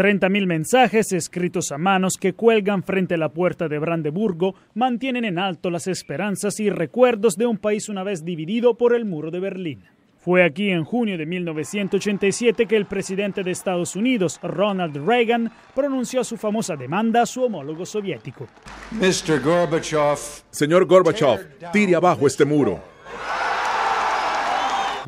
30.000 mensajes escritos a manos que cuelgan frente a la puerta de Brandeburgo mantienen en alto las esperanzas y recuerdos de un país una vez dividido por el muro de Berlín. Fue aquí en junio de 1987 que el presidente de Estados Unidos, Ronald Reagan, pronunció su famosa demanda a su homólogo soviético. Señor Gorbachev, tire abajo este muro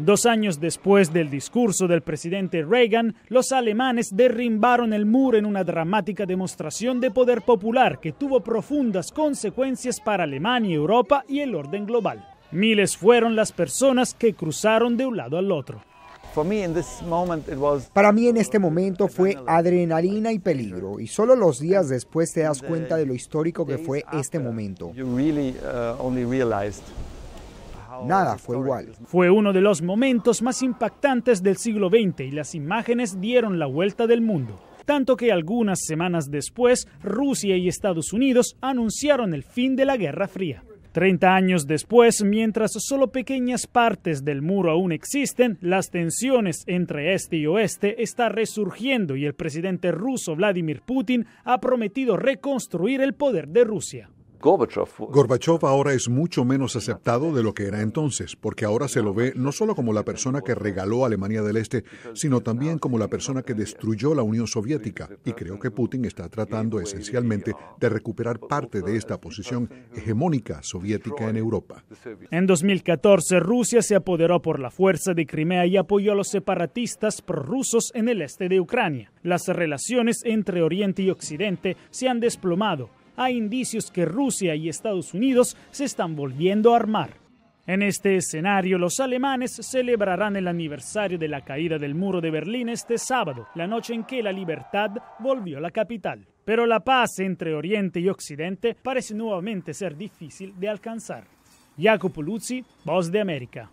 Dos años después del discurso del presidente Reagan, los alemanes derribaron el muro en una dramática demostración de poder popular que tuvo profundas consecuencias para Alemania, Europa y el orden global. Miles fueron las personas que cruzaron de un lado al otro. Para mí en este momento fue adrenalina y peligro, y solo los días después te das cuenta de lo histórico que fue este momento. Nada fue igual. Fue uno de los momentos más impactantes del siglo XX y las imágenes dieron la vuelta del mundo tanto que algunas semanas después Rusia y Estados Unidos anunciaron el fin de la Guerra Fría. Treinta años después, mientras solo pequeñas partes del muro aún existen, las tensiones entre este y oeste están resurgiendo y el presidente ruso Vladimir Putin ha prometido reconstruir el poder de Rusia. Gorbachev ahora es mucho menos aceptado de lo que era entonces, porque ahora se lo ve no solo como la persona que regaló a Alemania del Este, sino también como la persona que destruyó la Unión Soviética. Y creo que Putin está tratando esencialmente de recuperar parte de esta posición hegemónica soviética en Europa. En 2014, Rusia se apoderó por la fuerza de Crimea y apoyó a los separatistas prorrusos en el este de Ucrania. Las relaciones entre Oriente y Occidente se han desplomado hay indicios que Rusia y Estados Unidos se están volviendo a armar. En este escenario, los alemanes celebrarán el aniversario de la caída del muro de Berlín este sábado, la noche en que la libertad volvió a la capital. Pero la paz entre Oriente y Occidente parece nuevamente ser difícil de alcanzar. Jacopo Luzzi, Voz de América.